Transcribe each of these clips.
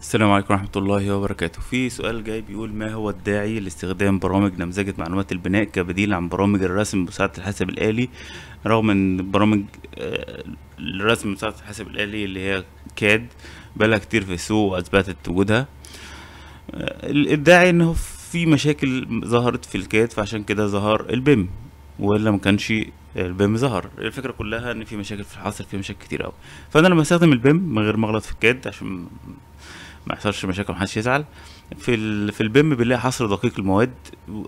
السلام عليكم ورحمة الله وبركاته في سؤال جاي بيقول ما هو الداعي لاستخدام برامج نمذجة معلومات البناء كبديل عن برامج الرسم بمساعدة الحاسب الآلي رغم ان برامج آه، الرسم بمساعدة الحاسب الآلي اللي هي كاد بقالها كتير في السوق وأثبتت وجودها آه، الداعي انه في مشاكل ظهرت في الكاد فعشان كده ظهر البيم والا ما كانش البيم ظهر الفكره كلها ان في مشاكل في الحاصل في مشاكل كتير قوي فانا لما استخدم البيم من غير ما اغلط في الكاد عشان ما يحصلش مشاكل ومحدش يزعل في ال... في البيم بنلاقي حصر دقيق المواد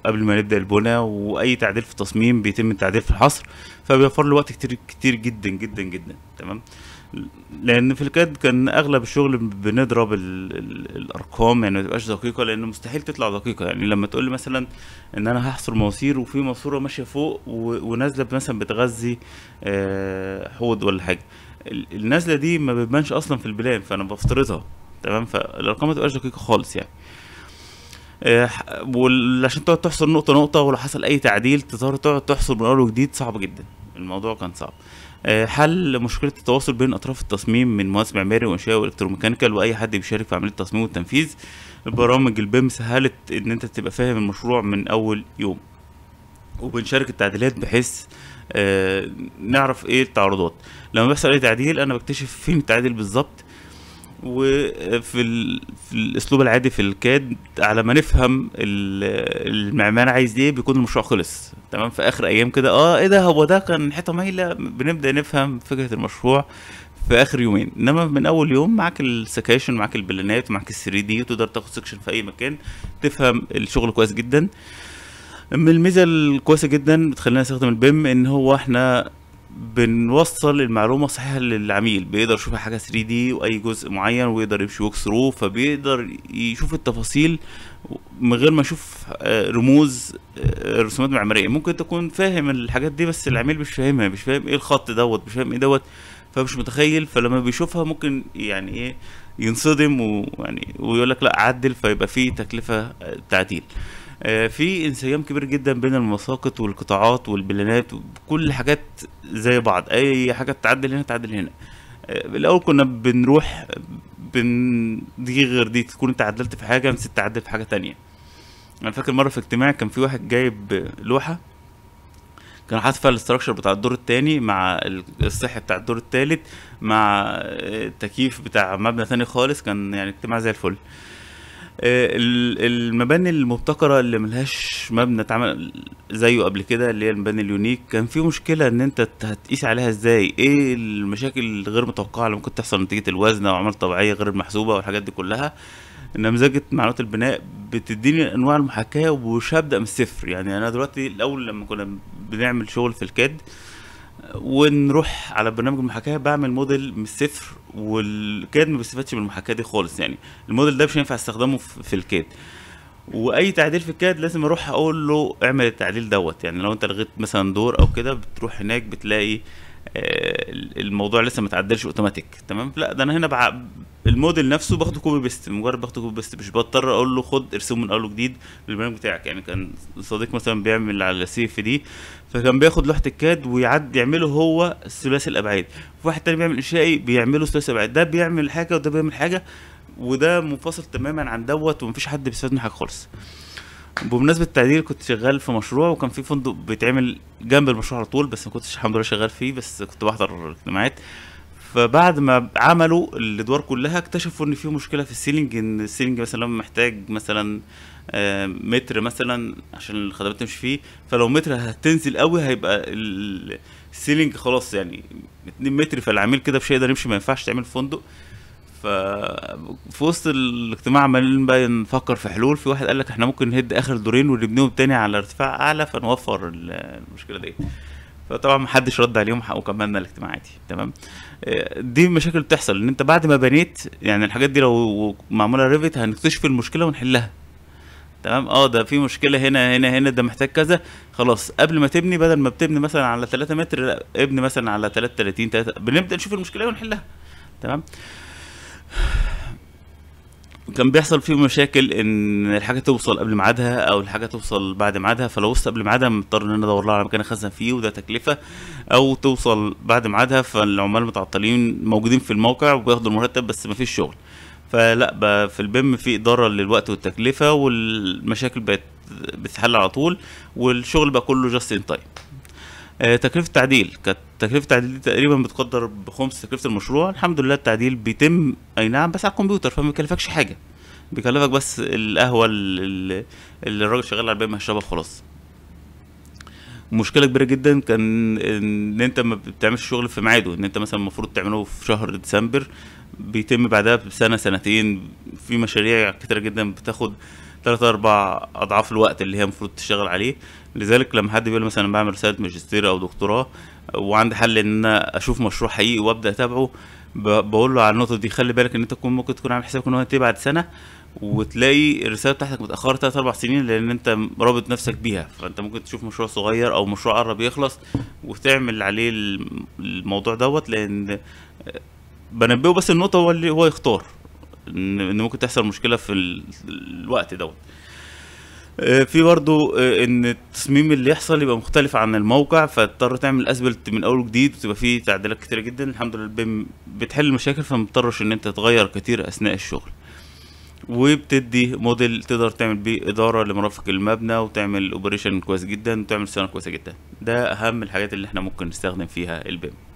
قبل ما نبدا البناء واي تعديل في التصميم بيتم التعديل في الحصر فبيوفر له وقت كتير كتير جدا جدا جدا تمام لان في الكاد كان اغلب الشغل بنضرب ال ال الارقام يعني ما تبقاش دقيقه لان مستحيل تطلع دقيقه يعني لما تقول لي مثلا ان انا هحصر مواسير وفي ماسوره ماشيه فوق ونازله مثلا بتغذي آه، حوض ولا حاجه النازله دي ما بتبانش اصلا في البلان فانا بفترضها تمام فالارقام ما تبقاش دقيقه خالص يعني آه، وعشان تقعد تحصل نقطه نقطه ولو حصل اي تعديل تضطر تقعد تحصل من اول وجديد صعب جدا الموضوع كان صعب آه، حل مشكله التواصل بين اطراف التصميم من مهندس معماري وأنشائي والكتروميكانيكال واي حد بيشارك في عمليه التصميم والتنفيذ برامج البيم سهلت ان انت تبقى فاهم المشروع من اول يوم وبنشارك التعديلات بحيث آه، نعرف ايه التعارضات لما بيحصل اي تعديل انا بكتشف فين التعديل بالظبط وفي ال... في الاسلوب العادي في الكاد على ما نفهم المعمار عايز ايه بيكون المشروع خلص تمام في اخر ايام كده اه ايه ده هو ده كان حته مايله بنبدا نفهم فكره المشروع في اخر يومين انما من اول يوم معاك السكاشن معاك البلانات معاك ال 3 دي وتقدر تاخد سكشن في اي مكان تفهم الشغل كويس جدا من الميزه الكويسه جدا بتخلينا نستخدم البيم ان هو احنا بنوصل المعلومه الصحيحه للعميل بيقدر يشوف حاجه 3 دي واي جزء معين ويقدر يمشي ووك ثرو فبيقدر يشوف التفاصيل من غير ما يشوف آه، رموز آه، رسومات معماريه ممكن تكون فاهم الحاجات دي بس العميل مش فاهمها مش فاهم ايه الخط دوت مش فاهم ايه دوت فمش متخيل فلما بيشوفها ممكن يعني ايه ينصدم ويعني ويقول لك لا عدل فيبقى فيه تكلفه آه، تعديل آه، في انسجام كبير جدا بين المساقط والقطاعات والبلانات وكل حاجات زي بعض اي حاجه تعدل هنا تعدل هنا آه، الاول كنا بنروح بن دي غير دي تكون انت عدلت في حاجه نسيت تعدل في حاجه تانية انا فاكر مره في اجتماع كان في واحد جايب لوحه كان حاطط فيها الاستراكشر بتاع الدور التاني مع الصحي بتاع الدور التالت مع آه، التكييف بتاع مبنى تاني خالص كان يعني اجتماع زي الفل آه، المباني المبتكره اللي ملهاش مبنى اتعمل زيه قبل كده اللي هي المباني اليونيك كان في مشكله ان انت هتقيس عليها ازاي ايه المشاكل الغير متوقعه اللي ممكن تحصل نتيجه الوزن او عمل طبيعيه غير محسوبه والحاجات دي كلها نمذجه معلومات البناء بتديني انواع المحاكاه ومش هبدا من الصفر يعني انا دلوقتي الاول لما كنا بنعمل شغل في الكاد ونروح على برنامج المحاكاه بعمل موديل من الصفر والكاد ما بيستفادش من المحاكاه دي خالص يعني الموديل ده مش هينفع استخدمه في الكاد واي تعديل في الكاد لازم اروح اقول له اعمل التعديل دوت يعني لو انت لغيت مثلا دور او كده بتروح هناك بتلاقي آه، الموضوع لسه ما تعدلش اوتوماتيك تمام لا ده انا هنا بع... الموديل نفسه باخده كوبي بيست مجرد باخده كوبي بيست مش بضطر اقول له خد ارسمه من اول وجديد للبرنامج بتاعك يعني كان صديق مثلا بيعمل على سي اف دي فكان بياخد لوحه الكاد ويعد يعمله هو ثلاثي الابعاد واحد تاني بيعمل انشائي بيعمله ثلاثي الابعاد ده بيعمل حاجه وده بيعمل حاجه وده منفصل تماما عن دوت ومفيش حد بيستفاد من حاجه خالص بمناسبه التعديل كنت شغال في مشروع وكان في فندق بيتعمل جنب المشروع على طول بس ما كنتش الحمد لله شغال فيه بس كنت بحضر اجتماعات فبعد ما عملوا الادوار كلها اكتشفوا ان في مشكله في السيلينج ان السيلينج مثلا محتاج مثلا آه، متر مثلا عشان الخدمات تمشي فيه فلو متر هتنزل قوي هيبقى السيلينج خلاص يعني 2 متر فالعميل كده مش هيقدر يمشي ما ينفعش تعمل فندق ففي وسط الاجتماع عمالين بقى نفكر في حلول في واحد قال لك احنا ممكن نهد اخر دورين ونبنيهم تاني على ارتفاع اعلى فنوفر المشكله ديت فطبعا محدش رد عليهم وكملنا الاجتماع عادي تمام آه، دي مشاكل بتحصل ان انت بعد ما بنيت يعني الحاجات دي لو معموله ريفت هنكتشف المشكله ونحلها تمام اه ده في مشكله هنا هنا هنا ده محتاج كذا خلاص قبل ما تبني بدل ما بتبني مثلا على 3 متر لا ابني مثلا على 3 30 3 بنبدا نشوف المشكله ونحلها تمام كان بيحصل فيه مشاكل ان الحاجه توصل قبل ميعادها او الحاجه توصل بعد ميعادها فلو وصلت قبل ميعادها مضطر ان انا ادور لها على مكان اخزن فيه وده تكلفه او توصل بعد ميعادها فالعمال متعطلين موجودين في الموقع وبياخدوا المرتب بس مفيش شغل فلا في البيم في اداره للوقت والتكلفه والمشاكل بقت بتتحل على طول والشغل بقى كله جاست ان تايم آه، تكلفه التعديل كانت تكلفه التعديل تقريبا بتقدر بخمس تكلفه المشروع الحمد لله التعديل بيتم اي نعم بس على الكمبيوتر فما بيكلفكش حاجه بيكلفك بس القهوه اللي الراجل شغال على ما هيشربها خلاص مشكله كبيره جدا كان ان انت ما بتعملش شغل في ميعاده ان انت مثلا المفروض تعمله في شهر ديسمبر بيتم بعدها بسنه سنتين في مشاريع كتيره جدا بتاخد ثلاثة اربع اضعاف الوقت اللي هي المفروض تشتغل عليه لذلك لما حد بيقول مثلا بعمل رساله ماجستير او دكتوراه وعندي حل ان انا اشوف مشروع حقيقي وابدا اتابعه بقول له على النقطه دي خلي بالك ان انت تكون ممكن تكون عامل حسابك ان هو بعد سنه وتلاقي الرساله بتاعتك متاخره 3 أربع سنين لان انت رابط نفسك بيها فانت ممكن تشوف مشروع صغير او مشروع قرب يخلص وتعمل عليه الموضوع دوت لان بنبهه بس النقطه هو اللي هو يختار ان ممكن تحصل مشكله في الوقت دوت آه، في برضو آه، ان التصميم اللي يحصل يبقى مختلف عن الموقع فاضطر تعمل اسبلت من اول وجديد وتبقى فيه تعديلات كتيره جدا الحمد لله بتحل المشاكل فمضطرش ان انت تغير كتير اثناء الشغل وبتدي موديل تقدر تعمل بيه اداره لمرافق المبنى وتعمل اوبريشن كويس جدا وتعمل صيانه كويسه جدا ده اهم الحاجات اللي احنا ممكن نستخدم فيها البيم